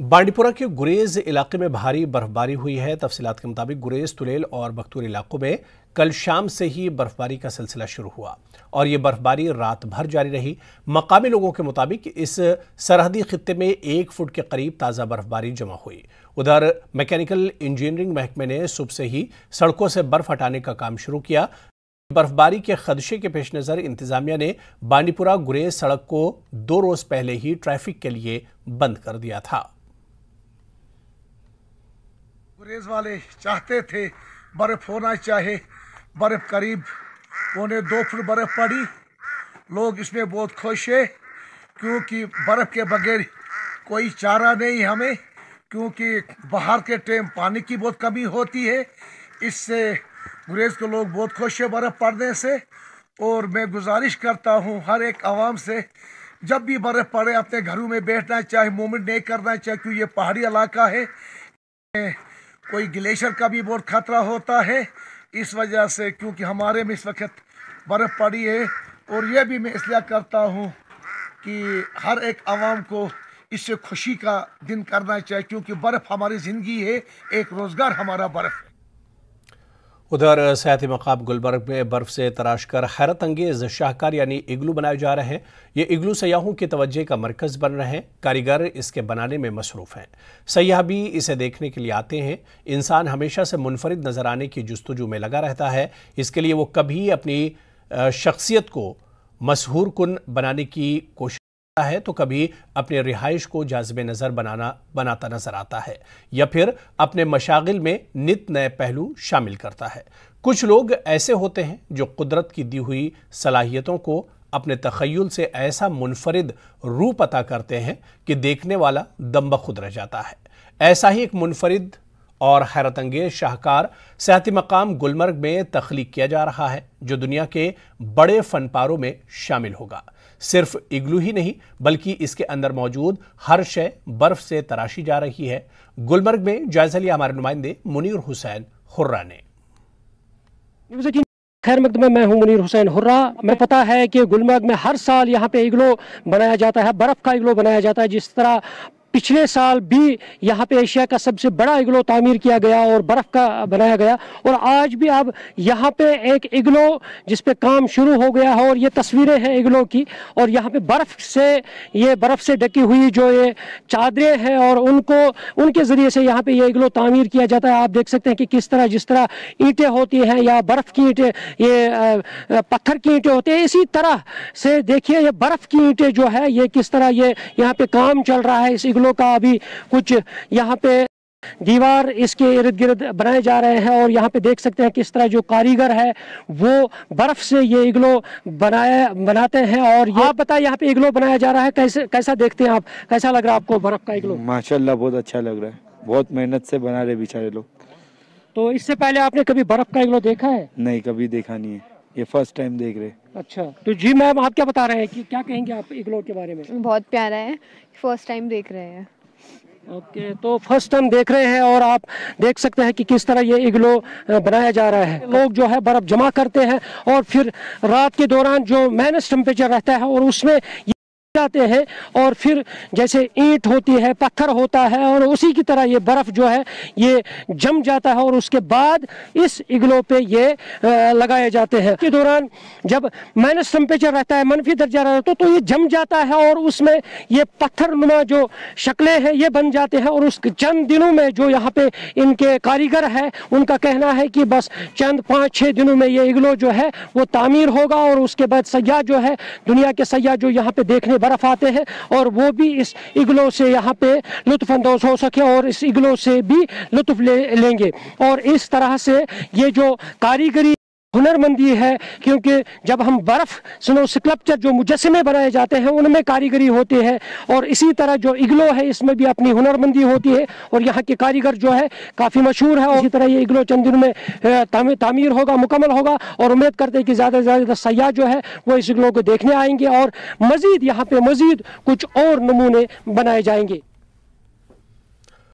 बांडीपुरा के गुरेज इलाके में भारी बर्फबारी हुई है तफसीत के मुताबिक गुरेज तुलेल और बख्तूर इलाकों में कल शाम से ही बर्फबारी का सिलसिला शुरू हुआ और यह बर्फबारी रात भर जारी रही मकामी लोगों के मुताबिक इस सरहदी खत्े में एक फुट के करीब ताज़ा बर्फबारी जमा हुई उधर मैकेनिकल इंजीनियरिंग महकमे ने सुबह से ही सड़कों से बर्फ हटाने का काम शुरू किया बर्फबारी के खदशे के पेश नज़र इंतजामिया ने बांडीपुरा गुरेज सड़क को दो रोज़ पहले ही ट्रैफिक के लिए बंद कर दिया था अंग्रेज वाले चाहते थे बर्फ़ होना चाहे बर्फ़ करीब पौने दो फुट बर्फ़ पड़ी लोग इसमें बहुत खुश है क्योंकि बर्फ़ के बगैर कोई चारा नहीं हमें क्योंकि बाहर के टाइम पानी की बहुत कमी होती है इससे अंग्रेज़ के लोग बहुत खुश है बर्फ़ पड़ने से और मैं गुजारिश करता हूँ हर एक आवाम से जब भी बर्फ़ पड़े अपने घरों में बैठना चाहे मूवमेंट नहीं करना चाहे क्योंकि ये पहाड़ी इलाका है कोई ग्लेशियर का भी बहुत खतरा होता है इस वजह से क्योंकि हमारे में इस वक्त बर्फ़ पड़ी है और यह भी मैं इसलिए करता हूँ कि हर एक आवाम को इससे खुशी का दिन करना चाहिए क्योंकि बर्फ़ हमारी ज़िंदगी है एक रोज़गार हमारा बर्फ़ है उधर सयाहती मकाम गुलमर्ग में बर्फ़ से तराश कर हैरत अंगेज़ शाहकार यानी इग्लू बनाए जा रहे हैं ये इग्लू सयाहों की तवज्जे का मरकज़ बन रहे हैं कारीगर इसके बनाने में मसरूफ़ हैं सयाह भी इसे देखने के लिए आते हैं इंसान हमेशा से मुनफरद नज़र आने की जस्तजू में लगा रहता है इसके लिए वो कभी अपनी शख्सियत को मशहूर कन बनाने की कोशिश है तो कभी अपने रिहाइश को जाजब नज़र बनाना बनाता नजर आता है या फिर अपने मशागिल में नित नए पहलू शामिल करता है कुछ लोग ऐसे होते हैं जो कुदरत की दी हुई सलाहियतों को अपने तखयल से ऐसा मुनफरद रूप अता करते हैं कि देखने वाला दम्ब खुद रह जाता है ऐसा ही एक मुनफरद और हैरतंगेज शाहकार सियाती मकाम गुलमर्ग में तख्लीक किया जा रहा है जो दुनिया के बड़े फनपारों में शामिल होगा सिर्फ इग्लू ही नहीं बल्कि इसके अंदर मौजूद हर शय बर्फ से तराशी जा रही है गुलमर्ग में जायजा लिया हमारे नुमाइंदे मुनीर हुसैन हुर्रा ने खैर मकदमा मैं हूं मुनीर हुसैन हुर्रा मैं पता है कि गुलमर्ग में हर साल यहां पे इग्लो बनाया जाता है बर्फ़ का इग्लो बनाया जाता है जिस तरह पिछले साल भी यहाँ पे एशिया का सबसे बड़ा इग्लो तामीर किया गया और बर्फ़ का बनाया गया और आज भी अब यहाँ पे एक इग्लो जिस पे काम शुरू हो गया है और ये तस्वीरें हैं इग्लो की और यहाँ पे बर्फ़ से ये बर्फ़ से ढकी हुई जो ये चादरें हैं और उनको उनके ज़रिए से यहाँ पे ये इग्लो तामीर किया जाता है आप देख सकते हैं कि किस तरह जिस तरह ईंटें होती हैं या बर्फ़ की ईंटें ये पत्थर की ईंटें होती हैं इसी तरह से देखिए ये बर्फ़ की ईंटें जो है ये किस तरह ये यहाँ पे काम चल रहा है इस इग्लो वालों का अभी कुछ यहाँ पे दीवार इसके इर्द गिर्द बनाए जा रहे हैं और यहाँ पे देख सकते हैं किस तरह जो कारीगर है वो बर्फ से ये इग्लो बनाए बनाते हैं और ये आप बताए यहाँ पे इग्लो बनाया जा रहा है कैसे कैसा देखते हैं आप कैसा लग रहा है आपको बर्फ का इग्लो माशाल्लाह बहुत अच्छा लग रहा है बहुत मेहनत से बना रहे बेचारे लोग तो इससे पहले आपने कभी बर्फ का इग्लो देखा है नहीं कभी देखा नहीं है ये फर्स्ट टाइम देख रहे अच्छा तो जी मैम आप क्या बता रहे हैं कि क्या कहेंगे आप इगलोट के बारे में बहुत प्यारा है फर्स्ट टाइम देख रहे हैं ओके okay, तो फर्स्ट टाइम देख रहे हैं और आप देख सकते हैं कि किस तरह ये इग्लो बनाया जा रहा है लोग जो है बर्फ़ जमा करते हैं और फिर रात के दौरान जो माइनस टेम्परेचर रहता है और उसमें खिसकाते हैं और फिर जैसे ईंट होती है पत्थर होता है और उसी की तरह ये बर्फ़ जो है ये जम जाता है और उसके बाद इस इग्लो पे ये लगाए जाते हैं के दौरान जब माइनस टेम्परेचर रहता है मनफी दर्जा रहता है तो, तो ये जम जाता है और उसमें ये पत्थर नुमा जो शक्लें हैं ये बन जाते हैं और उस चंद दिनों में जो यहाँ पे इनके कारीगर है उनका कहना है कि बस चंद पाँच छः दिनों में ये इग्लो जो है वो तामीर होगा और उसके बाद सयाह जो है दुनिया के सयाह जो यहाँ पे देखने बर्फ आते हैं और वो भी इस इग्लो से यहाँ पे अंदोज हो सके और इस इग्लो से भी लुत्फ ले लेंगे और इस तरह से ये जो कारीगरी हुनरमंदी है क्योंकि जब हम बर्फ़ स्नो स्कल्पचर जो मुजस्मे बनाए जाते हैं उनमें कारीगरी होती है और इसी तरह जो इग्लो है इसमें भी अपनी हुनरमंदी होती है और यहाँ के कारीगर जो है काफ़ी मशहूर है और इसी तरह ये इग्लो चंद में तामीर होगा मुकम्मल होगा और उम्मीद करते हैं कि ज़्यादा से ज़्यादा सयाह जो है वो इस इग्लो को देखने आएंगे और मज़ीद यहाँ पर मज़ीद कुछ और नमूने बनाए जाएंगे